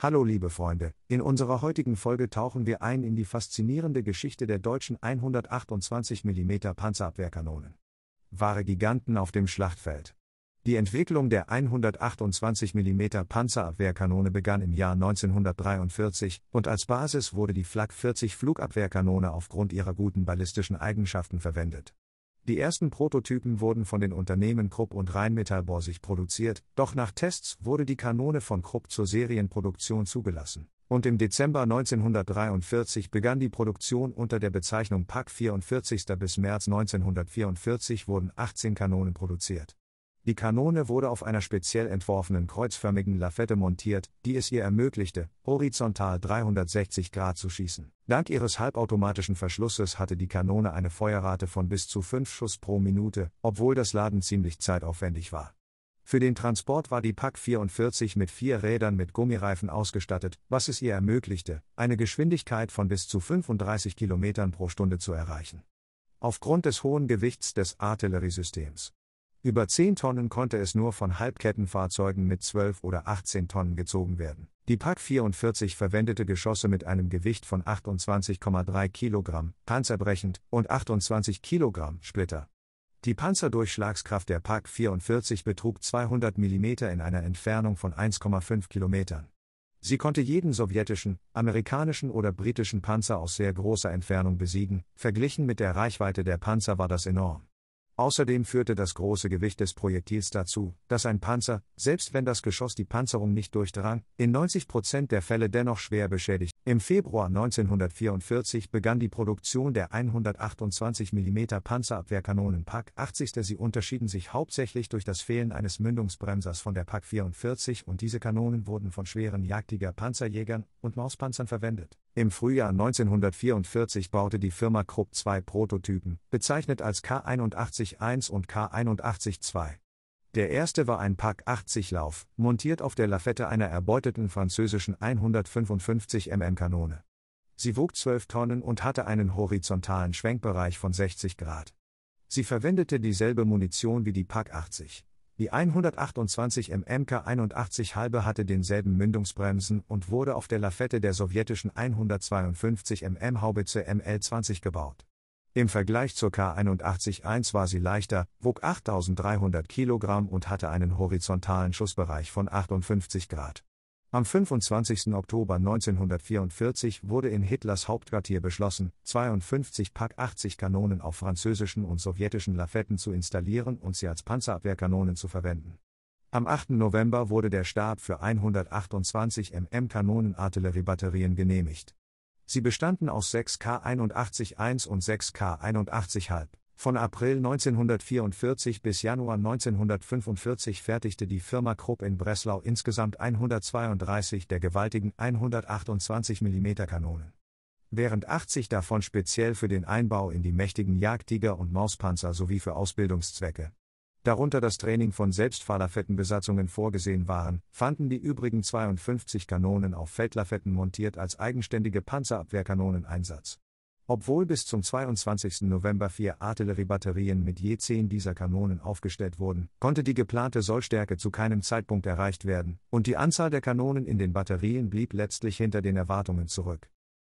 Hallo liebe Freunde, in unserer heutigen Folge tauchen wir ein in die faszinierende Geschichte der deutschen 128 mm Panzerabwehrkanonen. Wahre Giganten auf dem Schlachtfeld. Die Entwicklung der 128 mm Panzerabwehrkanone begann im Jahr 1943 und als Basis wurde die Flak 40 Flugabwehrkanone aufgrund ihrer guten ballistischen Eigenschaften verwendet. Die ersten Prototypen wurden von den Unternehmen Krupp und Rheinmetall Borsig produziert, doch nach Tests wurde die Kanone von Krupp zur Serienproduktion zugelassen. Und im Dezember 1943 begann die Produktion unter der Bezeichnung Pak 44. Bis März 1944 wurden 18 Kanonen produziert. Die Kanone wurde auf einer speziell entworfenen kreuzförmigen Lafette montiert, die es ihr ermöglichte, horizontal 360 Grad zu schießen. Dank ihres halbautomatischen Verschlusses hatte die Kanone eine Feuerrate von bis zu 5 Schuss pro Minute, obwohl das Laden ziemlich zeitaufwendig war. Für den Transport war die Pak 44 mit vier Rädern mit Gummireifen ausgestattet, was es ihr ermöglichte, eine Geschwindigkeit von bis zu 35 Kilometern pro Stunde zu erreichen. Aufgrund des hohen Gewichts des Artilleriesystems über 10 Tonnen konnte es nur von Halbkettenfahrzeugen mit 12 oder 18 Tonnen gezogen werden. Die Pak 44 verwendete Geschosse mit einem Gewicht von 28,3 Kilogramm, panzerbrechend, und 28 Kilogramm Splitter. Die Panzerdurchschlagskraft der Pak 44 betrug 200 mm in einer Entfernung von 1,5 Kilometern. Sie konnte jeden sowjetischen, amerikanischen oder britischen Panzer aus sehr großer Entfernung besiegen, verglichen mit der Reichweite der Panzer war das enorm. Außerdem führte das große Gewicht des Projektils dazu, dass ein Panzer, selbst wenn das Geschoss die Panzerung nicht durchdrang, in 90 Prozent der Fälle dennoch schwer beschädigt im Februar 1944 begann die Produktion der 128 mm Panzerabwehrkanonen PAK 80. Sie unterschieden sich hauptsächlich durch das Fehlen eines Mündungsbremsers von der PAK 44 und diese Kanonen wurden von schweren Jagdiger Panzerjägern und Mauspanzern verwendet. Im Frühjahr 1944 baute die Firma Krupp zwei Prototypen, bezeichnet als K81-1 und K81-2. Der erste war ein Pack 80 Lauf, montiert auf der Lafette einer erbeuteten französischen 155 mm Kanone. Sie wog 12 Tonnen und hatte einen horizontalen Schwenkbereich von 60 Grad. Sie verwendete dieselbe Munition wie die Pack 80. Die 128 mm K81 halbe hatte denselben Mündungsbremsen und wurde auf der Lafette der sowjetischen 152 mm Haubitze ML20 gebaut. Im Vergleich zur K81-1 war sie leichter, wog 8300 Kilogramm und hatte einen horizontalen Schussbereich von 58 Grad. Am 25. Oktober 1944 wurde in Hitlers Hauptquartier beschlossen, 52 Pak 80 Kanonen auf französischen und sowjetischen Lafetten zu installieren und sie als Panzerabwehrkanonen zu verwenden. Am 8. November wurde der Stab für 128 mm Kanonenartilleriebatterien genehmigt. Sie bestanden aus 6K 81.1 und 6K 81.5. Von April 1944 bis Januar 1945 fertigte die Firma Krupp in Breslau insgesamt 132 der gewaltigen 128 mm Kanonen. Während 80 davon speziell für den Einbau in die mächtigen Jagdtiger und Mauspanzer sowie für Ausbildungszwecke darunter das Training von Selbstfahrlafettenbesatzungen vorgesehen waren, fanden die übrigen 52 Kanonen auf Feldlafetten montiert als eigenständige Panzerabwehrkanonen Einsatz. Obwohl bis zum 22. November vier Artilleriebatterien mit je zehn dieser Kanonen aufgestellt wurden, konnte die geplante Sollstärke zu keinem Zeitpunkt erreicht werden, und die Anzahl der Kanonen in den Batterien blieb letztlich hinter den Erwartungen zurück.